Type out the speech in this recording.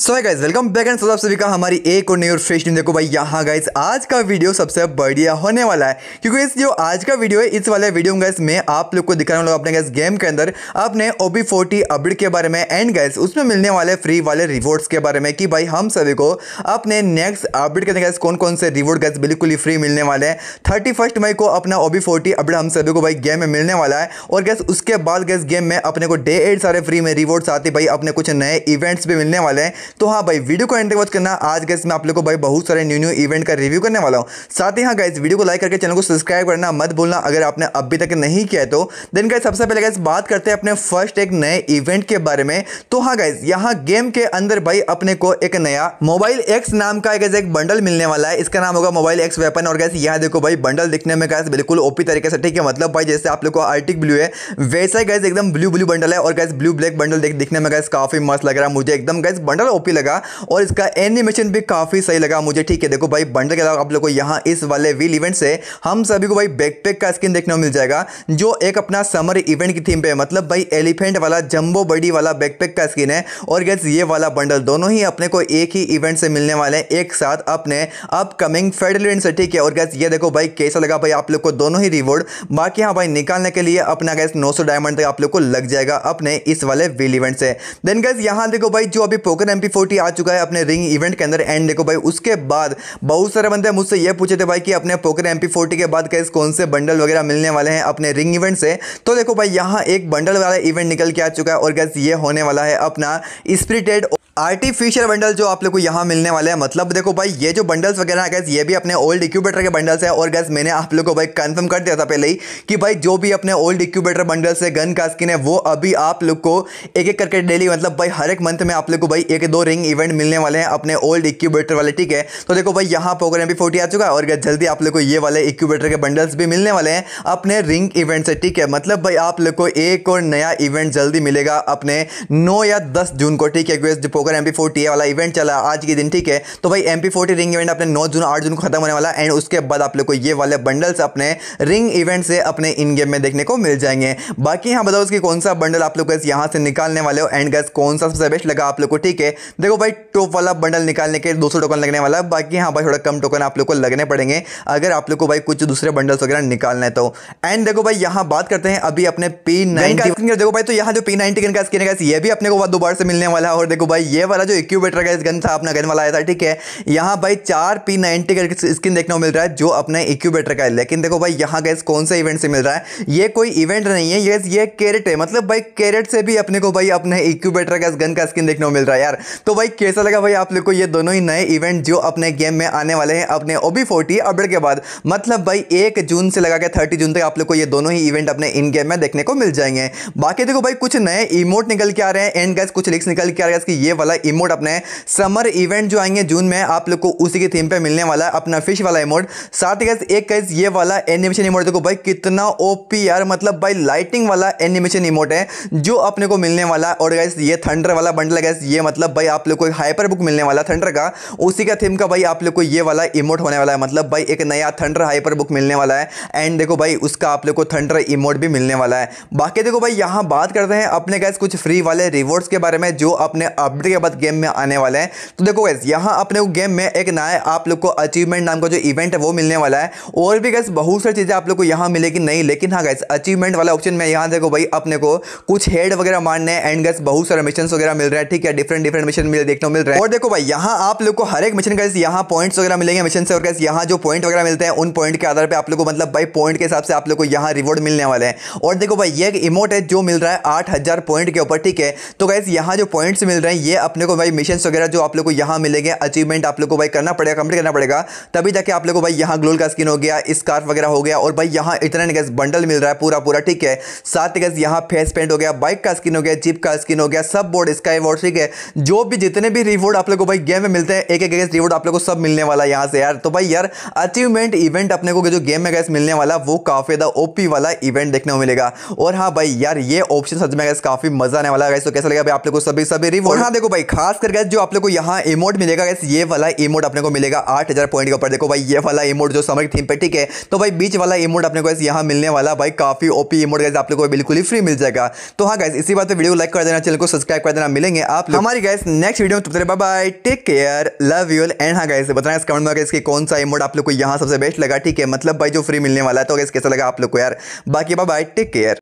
सो है guys welcome back and सब सभी का हमारी एक और नई और फ्रेश न्यूज देखो भाई यहाँ गाइज आज का वीडियो सबसे बढ़िया होने वाला है क्योंकि इस जो आज का वीडियो है इस वाले वीडियो में गाइज मैं आप लोग को दिखाने वाला अपने गाइज गेम के अंदर ओ ओबी फोर्टी अपडेट के बारे में एंड गाइज उसमें मिलने वाले फ्री वाले रिवॉर्ड्स के बारे में कि भाई हम सभी को अपने नेक्स्ट अपडेट के अंदर गाइज कौन कौन से रिवॉर्ड गाइज बिल्कुल ही फ्री मिलने वाले हैं थर्टी फर्स्ट मई को अपना ओबी फोर्टी अपडेट हम सभी को भाई गेम में मिलने वाला है और गैस उसके बाद गैस गेम में अपने को डे एट सारे फ्री में रिवॉर्ड्स आते भाई अपने कुछ नए इवेंट्स भी मिलने वाले हैं तो हाँ भाई वीडियो को एंड वॉच करना आज गैस मैं आप लोग को भाई बहुत सारे न्यू न्यू इवेंट का रिव्यू करने वाला हूँ साथ ही हाँ गैस वीडियो को लाइक करके चैनल को सब्सक्राइब करना मत भूलना अगर आपने अभी तक नहीं किया तो देन गए सबसे पहले गैस बात करते हैं अपने फर्स्ट एक नए इवेंट के बारे में तो हाँ गैस यहाँ गेम के अंदर भाई अपने को एक नया मोबाइल एक्स नाम का गैस एक बंडल मिलने वाला है इसका नाम होगा मोबाइल एक्स वेपन और गैस यहाँ देखो भाई बंडल दिखने में गैस बिल्कुल ओपी तरीके से ठीक है मतलब भाई जैसे आप लोग को आर्टिक ब्लू है वैसा गैस एकदम ब्लू ब्लू बंडल है और गैस ब्लू ब्लैक बंडल दिखने में गैस काफी मस्त लग रहा है मुझे एकदम गैस बंडल ओपी लगा और इसका एनिमेशन भी काफ़ी सही लगा मुझे ठीक है देखो भाई बंडल के अलावा आप लोगों को यहाँ इस वाले व्हील इवेंट से हम सभी को भाई बैकपैक का स्किन देखने को मिल जाएगा जो एक अपना समर इवेंट की थीम पे है मतलब भाई एलिफेंट वाला जम्बो बडी वाला बैकपैक का स्किन है और गैस ये वाला बंडल दोनों ही अपने को एक ही इवेंट से मिलने वाले हैं एक साथ अपने अपकमिंग फेडरल इवेंट से ठीक है और गैस ये देखो भाई कैसा लगा भाई आप लोग को दोनों ही रिवॉर्ड बाकी हाँ भाई निकालने के लिए अपना गैस 900 डायमंड तक आप लोग को लग जाएगा अपने इस वाले व्हील इवेंट से देन गैस यहाँ देखो भाई जो अभी पोकर एम फोर्टी आ चुका है अपने रिंग इवेंट के अंदर एंड देखो भाई उसके बाद बहुत सारे बंदे मुझसे ये पूछे थे भाई कि अपने पोकर एम फोर्टी के बाद कैस कौन से बंडल वगैरह मिलने वाले हैं अपने रिंग इवेंट से तो देखो भाई यहाँ एक बंडल वाला इवेंट निकल के आ चुका है और कैस ये होने वाला है अपना स्प्रिटेड आर्टिफिशियल बंडल जो आप लोग को यहाँ मिलने वाले हैं मतलब देखो भाई ये जो बंडल्स वगैरह है गैस ये भी अपने ओल्ड इक्यूबेटर के बंडल्स हैं और गैस मैंने आप लोग को भाई कंफर्म कर दिया था पहले ही कि भाई जो भी अपने ओल्ड इक्यूबेटर बंडल्स है गन का स्किन है वो अभी आप लोग को एक एक करके डेली मतलब भाई हर एक मंथ में आप लोग को भाई एक दो रिंग इवेंट मिलने वाले हैं अपने ओल्ड इक्यूबेटर वाले ठीक है तो देखो भाई यहाँ प्रोग्राम भी फोर्टी आ चुका है और जल्दी आप लोग को ये वाले इक्यूबेटर के बंडल्स भी मिलने वाले हैं अपने रिंग इवेंट से ठीक है मतलब भाई आप लोग को एक और नया इवेंट जल्दी मिलेगा अपने नौ या दस जून को ठीक है क्योंकि पोकर एम पी वाला इवेंट चला आज के दिन ठीक है तो भाई एम पी रिंग इवेंट अपने नौ जून आठ जून को खत्म होने वाला एंड उसके बाद आप लोग को ये वाले बंडल्स अपने रिंग इवेंट से अपने इन गेम में देखने को मिल जाएंगे बाकी यहाँ बताओ उसकी कौन सा बंडल आप लोग यहाँ से निकालने वाले हो एंड गैस कौन सा सबसे बेस्ट लगा आप लोग को ठीक है देखो भाई टॉप वाला बंडल निकालने के 200 टोकन लगने वाला है बाकी हाँ भाई थोड़ा कम टोकन आप लोग को लगने पड़ेंगे अगर आप लोग को भाई कुछ दूसरे बंडल्स वगैरह निकालना है तो एंड देखो भाई यहाँ बात करते हैं अभी अपने पी नाइनटी देखो भाई तो यहाँ जो पी नाइनटी गन का स्क्रीन है ये भी अपने को दोबारा से मिलने वाला है और देखो भाई ये वाला जो इक्यूबेटर का गन था अपना गन वाला आया था ठीक है यहाँ भाई चार पी नाइनटी का स्क्रीन देखने को मिल रहा है जो अपने इक्यूबेटर का है लेकिन देखो भाई यहाँ गैस कौन सा इवेंट से मिल रहा है ये कोई इवेंट नहीं है ये कैरेट है मतलब भाई कैरेट से भी अपने को भाई अपने इक्यूबेटर का गन का स्क्रीन देखने को मिल रहा है यार तो भाई कैसा लगा भाई आप लोग को ये दोनों ही नए इवेंट जो अपने गेम में आने वाले हैं अपने ओबी फोर्टी अपडेट के बाद मतलब भाई एक जून से लगा के थर्टी जून तक आप लोग को ये दोनों ही इवेंट अपने इन गेम में देखने को मिल जाएंगे बाकी देखो भाई कुछ नए इमोट निकल के आ रहे हैं एंड गैस कुछ लिक्स निकल के आ रहे हैं कि ये वाला इमोट अपने समर इवेंट जो आएंगे जून में आप लोग को उसी की थीम पर मिलने वाला है अपना फिश वाला इमोट साथ ही गैस एक गैस ये वाला एनिमेशन इमोट देखो भाई कितना ओ यार मतलब भाई लाइटिंग वाला एनिमेशन इमोट है जो अपने को मिलने वाला और गैस ये थंडर वाला बंडल गैस ये मतलब भाई आप लोग को हाइपर बुक मिलने वाला थंडर का उसी का थीम का भाई आप लोग को ये वाला इमोट होने वाला है मतलब भाई एक नया थंडर हाइपर बुक मिलने वाला है एंड देखो भाई उसका आप लोग को थंडर इमोट भी मिलने वाला है बाकी देखो भाई यहाँ बात करते हैं अपने गैस कुछ फ्री वाले रिवॉर्ड्स के बारे में जो अपने अपडेट के बाद गेम में आने वाले हैं तो देखो गैस यहाँ अपने गेम में एक नया आप लोग को अचीवमेंट नाम का जो इवेंट है वो मिलने वाला है और भी गैस बहुत सारी चीज़ें आप लोग को यहाँ मिलेगी नहीं लेकिन हाँ गैस अचीवमेंट वाला ऑप्शन में यहाँ देखो भाई अपने को कुछ हेड वगैरह मारने एंड गैस बहुत सारे मिशन वगैरह मिल रहा है ठीक है डिफरेंट डिफरेंट मिशन मिले देखने को मिल रहा है और देखो भाई यहाँ आप लोग को हर एक मिशन का यहाँ पॉइंट्स वगैरह मिलेंगे मिशन से और कैसे यहाँ जो पॉइंट वगैरह मिलते हैं उन पॉइंट के आधार पर आप लोग को मतलब भाई पॉइंट के हिसाब से आप लोग को यहाँ रिवॉर्ड मिलने वाले हैं और देखो भाई ये एक इमोट है जो मिल रहा है आठ पॉइंट के ऊपर ठीक है तो कैसे यहाँ जो पॉइंट्स मिल रहे हैं ये अपने को भाई मिशन वगैरह जो आप लोग को यहाँ मिलेंगे अचीवमेंट आप लोग को भाई करना पड़ेगा कंप्लीट करना पड़ेगा तभी जाके आप लोग को भाई यहाँ ग्लोल का स्किन हो गया स्कार्फ वगैरह हो गया और भाई यहाँ इतना गैस बंडल मिल रहा है पूरा पूरा ठीक है साथ गैस यहाँ फेस पेंट हो गया बाइक का स्किन हो गया जीप का स्किन हो गया सब बोर्ड स्काई बोर्ड ठीक है जो होप भी जितने भी रिवॉर्ड आप लोग को भाई गेम में मिलते हैं एक एक गैस रिवॉर्ड आप लोग को सब मिलने वाला है यहाँ से यार तो भाई यार अचीवमेंट इवेंट अपने को जो गेम में गैस मिलने वाला वो काफ़ी ज़्यादा ओपी वाला इवेंट देखने को मिलेगा और हाँ भाई यार ये ऑप्शन सच में गैस काफ़ी मज़ा आने वाला है तो कैसा लगेगा आप लोग को सभी सभी रिवॉर्ड हाँ देखो भाई खास कर गैस जो आप लोग को यहाँ इमोट मिलेगा गैस ये वाला इमोट अपने को मिलेगा आठ पॉइंट के ऊपर देखो भाई ये वाला इमोट जो समर थीम पे ठीक है तो भाई बीच वाला इमोट अपने को यहाँ मिलने वाला भाई काफ़ी ओपी इमोट गैस आप लोग को बिल्कुल ही फ्री मिल जाएगा तो हाँ गैस इसी बात पर वीडियो लाइक कर देना चैनल को सब्सक्राइब कर देना मिलेंगे आप हमारी गैस नेक्स्ट वीडियो में तब तक bye bye take care love y'all and हाँ गाइस बताना इस कमेंट में इसके कौन सा इमोट आप लोग को यहाँ सबसे बेस्ट लगा ठीक है मतलब भाई जो फ्री मिलने वाला है तो कैसे कैसा लगा आप लोग को यार बाकी बाय बाय टेक केयर